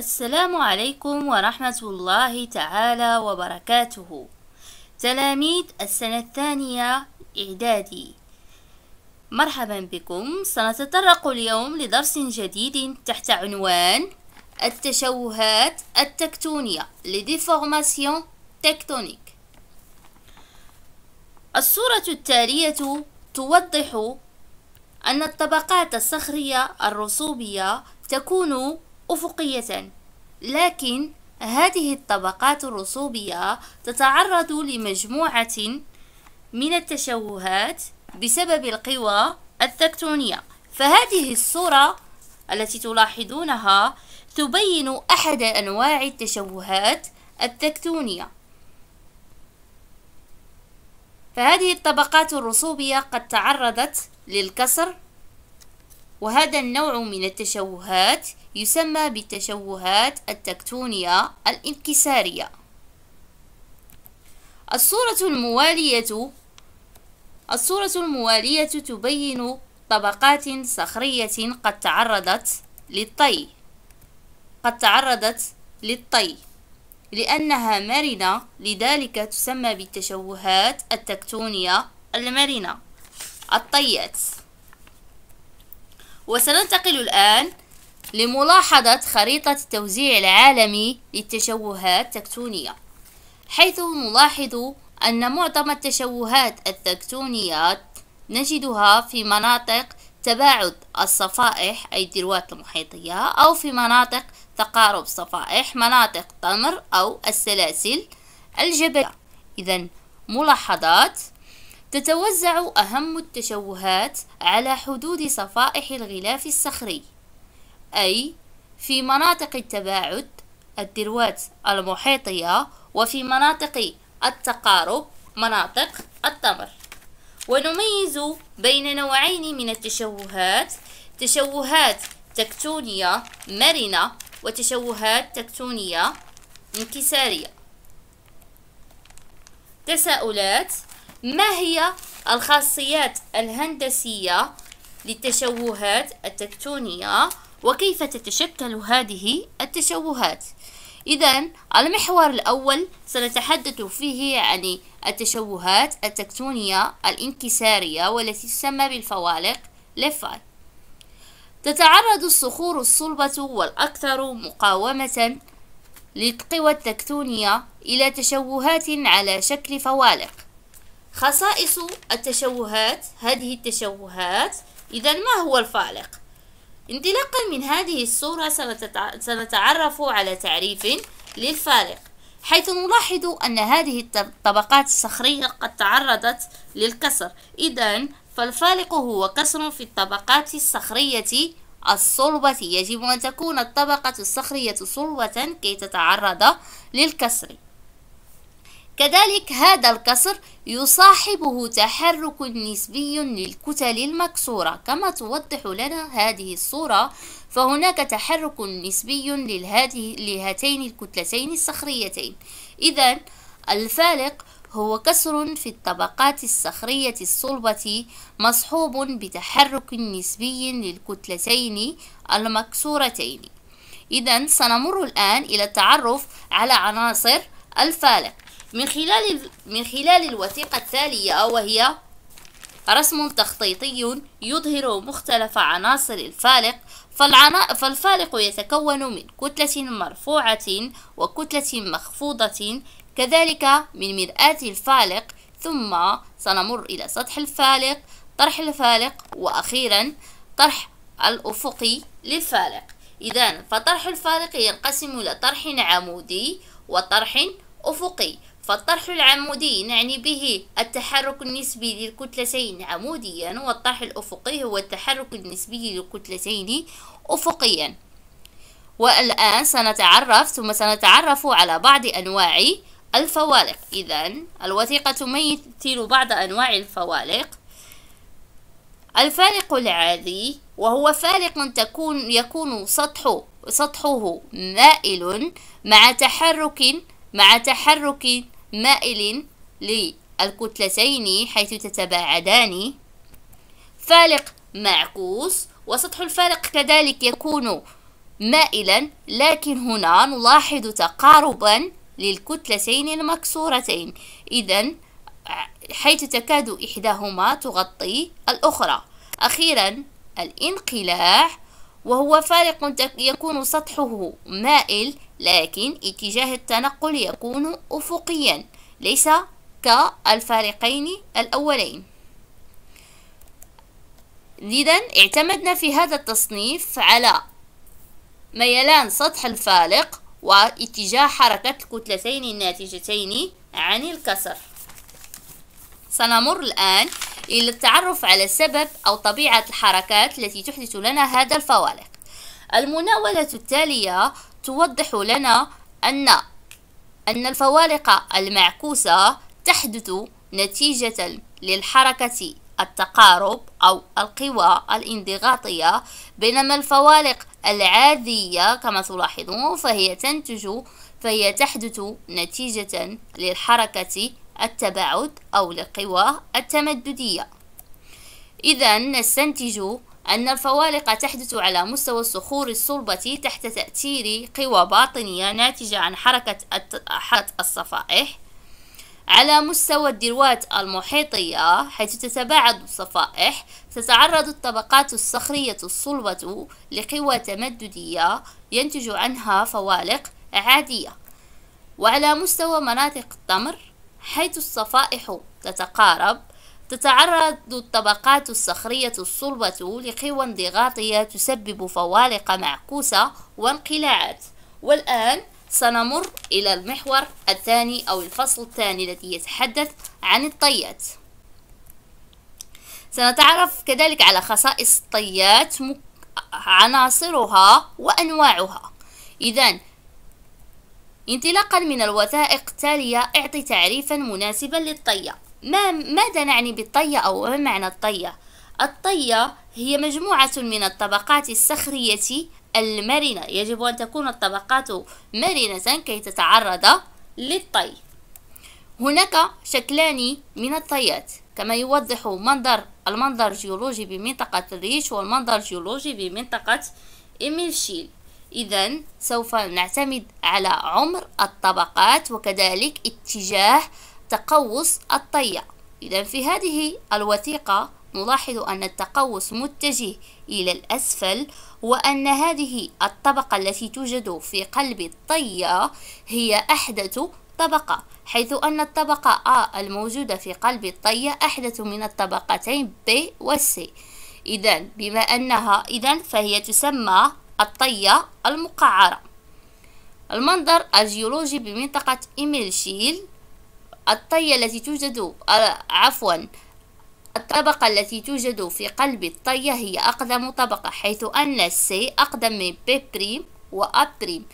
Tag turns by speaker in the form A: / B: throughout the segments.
A: السلام عليكم ورحمة الله تعالى وبركاته تلاميذ السنة الثانية إعدادي مرحبا بكم سنتطرق اليوم لدرس جديد تحت عنوان التشوهات التكتونية لديفورماسيون تكتونيك الصورة التالية توضح أن الطبقات الصخرية الرسوبية تكون أفقية لكن هذه الطبقات الرسوبية تتعرض لمجموعة من التشوهات بسبب القوى التكتونية فهذه الصورة التي تلاحظونها تبين أحد أنواع التشوهات التكتونية فهذه الطبقات الرسوبية قد تعرضت للكسر وهذا النوع من التشوهات يسمى بالتشوهات التكتونية الانكسارية الصورة الموالية الصورة الموالية تبين طبقات صخرية قد تعرضت للطي قد تعرضت للطي لأنها مرنة لذلك تسمى بالتشوهات التكتونية المرنة الطيات وسننتقل الآن لملاحظة خريطة التوزيع العالمي للتشوهات التكتونية حيث نلاحظ أن معظم التشوهات التكتونية نجدها في مناطق تباعد الصفائح أي الدروات المحيطية أو في مناطق تقارب صفائح مناطق تمر أو السلاسل الجبلية إذا ملاحظات تتوزع أهم التشوهات على حدود صفائح الغلاف الصخري أي في مناطق التباعد الذروات المحيطية وفي مناطق التقارب مناطق التمر ونميز بين نوعين من التشوهات تشوهات تكتونية مرنة وتشوهات تكتونية انكسارية تساؤلات ما هي الخاصيات الهندسية للتشوهات التكتونية وكيف تتشكل هذه التشوهات إذا المحور الأول سنتحدث فيه عن التشوهات التكتونية الانكسارية والتي تسمى بالفوالق لفاي تتعرض الصخور الصلبة والأكثر مقاومة للقوى التكتونية إلى تشوهات على شكل فوالق خصائص التشوهات هذه التشوهات إذا ما هو الفالق؟ انطلاقا من هذه الصورة سنتعرف على تعريف للفالق حيث نلاحظ أن هذه الطبقات الصخرية قد تعرضت للكسر إذا فالفالق هو كسر في الطبقات الصخرية الصلبة يجب أن تكون الطبقة الصخرية صلبة كي تتعرض للكسر كذلك هذا الكسر يصاحبه تحرك نسبي للكتل المكسورة كما توضح لنا هذه الصورة فهناك تحرك نسبي لهذه لهاتين الكتلتين الصخريتين إذا الفالق هو كسر في الطبقات الصخرية الصلبة مصحوب بتحرك نسبي للكتلتين المكسورتين إذا سنمر الآن إلى التعرف على عناصر الفالق من خلال من خلال الوثيقة التالية وهي رسم تخطيطي يظهر مختلف عناصر الفالق فالفالق يتكون من كتلة مرفوعة وكتلة مخفوضة كذلك من مرآة الفالق ثم سنمر إلى سطح الفالق طرح الفالق وأخيرا طرح الأفقي للفالق إذا فطرح الفالق ينقسم إلى طرح عمودي وطرح أفقي فالطرح العمودي نعني به التحرك النسبي للكتلتين عموديا والطرح الأفقي هو التحرك النسبي للكتلتين أفقيا والآن سنتعرف ثم سنتعرف على بعض أنواع الفوالق إذا الوثيقة تمثل بعض أنواع الفوالق الفالق العادي وهو فالق تكون يكون سطح سطحه مائل مع تحرك مع تحرك مائل للكتلتين حيث تتباعدان فالق معكوس وسطح الفالق كذلك يكون مائلا لكن هنا نلاحظ تقاربا للكتلتين المكسورتين إذا حيث تكاد إحداهما تغطي الأخرى أخيرا الانقلاع وهو فارق يكون سطحه مائل لكن اتجاه التنقل يكون أفقيا ليس كالفارقين الأولين إذا اعتمدنا في هذا التصنيف على ميلان سطح الفالق واتجاه حركة الكتلتين الناتجتين عن الكسر سنمر الآن إلى التعرف على سبب أو طبيعة الحركات التي تحدث لنا هذا الفوالق المناولة التالية توضح لنا أن أن الفوارق المعكوسة تحدث نتيجة للحركة التقارب أو القوى الانضغاطية بينما الفوارق العادية كما تلاحظون فهي تنتج فهي تحدث نتيجة للحركة التباعد أو للقوى التمددية إذا نستنتج أن الفوالق تحدث على مستوى الصخور الصلبة تحت تأثير قوى باطنية ناتجة عن حركة الصفائح على مستوى الدروات المحيطية حيث تتباعد الصفائح تتعرض الطبقات الصخرية الصلبة لقوى تمددية ينتج عنها فوالق عادية وعلى مستوى مناطق التمر حيث الصفائح تتقارب تتعرض الطبقات الصخرية الصلبة لقوى انضغاطية تسبب فوالق معكوسة وانقلاعات والآن سنمر إلى المحور الثاني أو الفصل الثاني الذي يتحدث عن الطيات سنتعرف كذلك على خصائص الطيات عناصرها وأنواعها إذا انطلاقا من الوثائق التالية اعطي تعريفا مناسبا للطية ما ماذا نعني بالطية أو ما معنى الطية؟ الطية هي مجموعة من الطبقات الصخرية المرنة يجب أن تكون الطبقات مرنة كي تتعرض للطي هناك شكلان من الطيات كما يوضح منظر المنظر الجيولوجي بمنطقة الريش والمنظر الجيولوجي بمنطقة إميلشيل إذا سوف نعتمد على عمر الطبقات وكذلك اتجاه تقوس الطية إذا في هذه الوثيقة نلاحظ أن التقوس متجه إلى الأسفل وأن هذه الطبقة التي توجد في قلب الطية هي أحدث طبقة حيث أن الطبقة A الموجودة في قلب الطية أحدث من الطبقتين B و C إذا بما أنها إذا فهي تسمى الطية المقعرة المنظر الجيولوجي بمنطقة إيميلشيل الطية التي توجد آه، عفوا الطبقة التي توجد في قلب الطية هي أقدم طبقة حيث أن السي أقدم من وأب وأبريم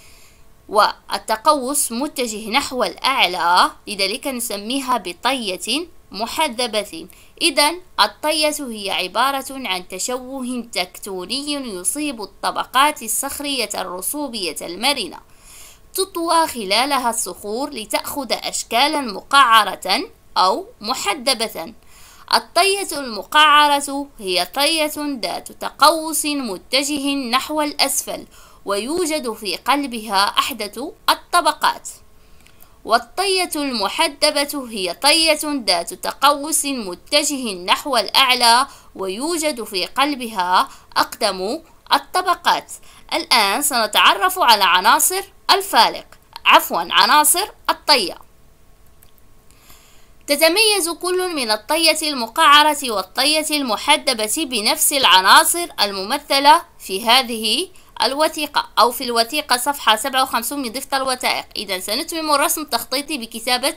A: والتقوس متجه نحو الأعلى لذلك نسميها بطية محذبة إذا الطية هي عبارة عن تشوه تكتوني يصيب الطبقات الصخرية الرسوبية المرنة تطوى خلالها الصخور لتأخذ أشكالا مقعرة أو محدبة الطية المقعرة هي طية ذات تقوس متجه نحو الأسفل ويوجد في قلبها أحدث الطبقات والطية المحدبة هي طية ذات تقوس متجه نحو الأعلى ويوجد في قلبها أقدم الطبقات الآن سنتعرف على عناصر الفالق عفوا عناصر الطية تتميز كل من الطية المقعرة والطية المحدبة بنفس العناصر الممثلة في هذه الوثيقة أو في الوثيقة صفحة 57 من ضفة الوثائق إذا سنتمم الرسم التخطيطي بكتابة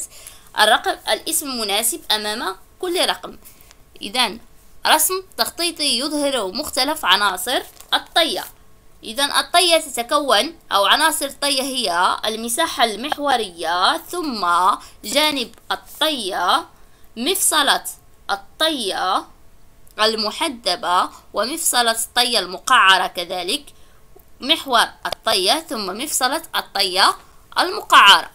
A: الرقم الاسم المناسب أمام كل رقم إذا رسم تخطيطي يظهر مختلف عناصر الطية إذا الطية تتكون أو عناصر الطية هي المساحة المحورية ثم جانب الطية مفصلة الطية المحدبة ومفصلة الطية المقعرة كذلك محور الطية ثم مفصلة الطية المقعرة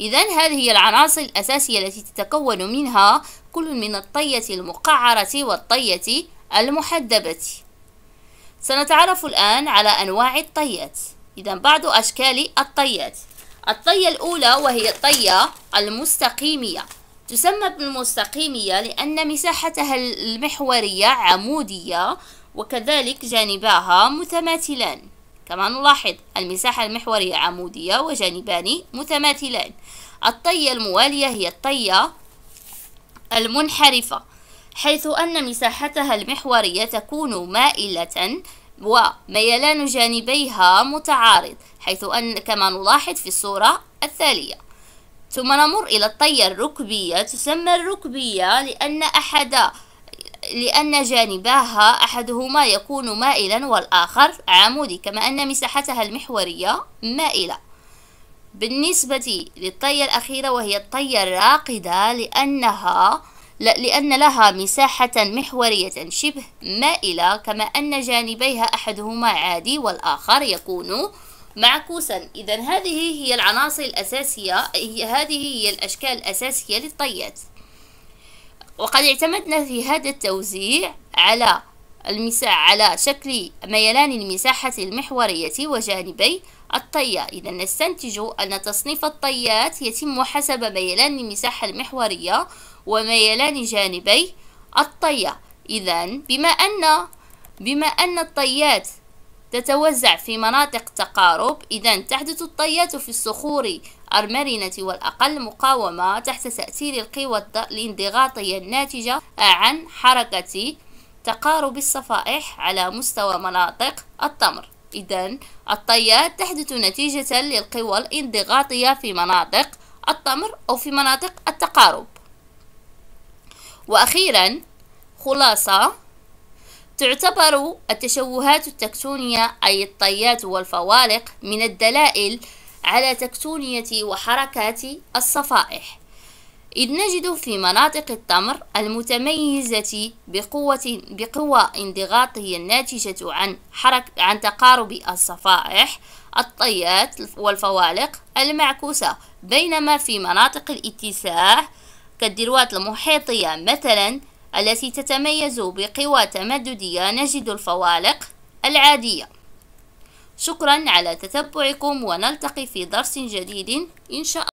A: إذا هذه هي العناصر الأساسية التي تتكون منها كل من الطية المقعرة والطية المحدبة سنتعرف الآن على أنواع الطيات إذا بعض أشكال الطيات الطية الأولى وهي الطية المستقيمية تسمى بالمستقيمية لأن مساحتها المحورية عمودية وكذلك جانباها متماثلان كما نلاحظ المساحة المحورية عمودية وجانبان متماثلان الطية الموالية هي الطية المنحرفة حيث أن مساحتها المحورية تكون مائلة وميلان جانبيها متعارض حيث أن كما نلاحظ في الصورة التالية ثم نمر إلى الطية الركبية تسمى الركبية لأن أحد لأن جانباها أحدهما يكون مائلا والآخر عمودي كما أن مساحتها المحورية مائلة بالنسبة للطية الأخيرة وهي الطية الراقدة لأنها لأن لها مساحة محورية شبه مائلة كما أن جانبيها أحدهما عادي والآخر يكون معكوسا إذا هذه هي العناصر الأساسية هي هذه هي الأشكال الأساسية للطيات وقد اعتمدنا في هذا التوزيع على المساحة على شكل ميلان المساحة المحورية وجانبي الطية إذا نستنتج أن تصنيف الطيات يتم حسب ميلان المساحة المحورية وميلان جانبي الطية إذا بما أن بما أن الطيات تتوزع في مناطق تقارب إذا تحدث الطيات في الصخور المرنة والأقل مقاومة تحت تأثير القوى الانضغاطية الناتجة عن حركة تقارب الصفائح على مستوى مناطق التمر إذا الطيات تحدث نتيجة للقوى الانضغاطية في مناطق التمر أو في مناطق التقارب وأخيرا خلاصة تعتبر التشوهات التكتونية أي الطيات والفوالق من الدلائل على تكتونية وحركات الصفائح إذ نجد في مناطق التمر المتميزة بقوة بقوة انضغاطية الناتجة عن حرك عن تقارب الصفائح الطيات والفوالق المعكوسة بينما في مناطق الاتساع كالدروات المحيطية مثلا التي تتميز بقوى تمددية نجد الفوالق العادية شكرا على تتبعكم ونلتقي في درس جديد إن شاء الله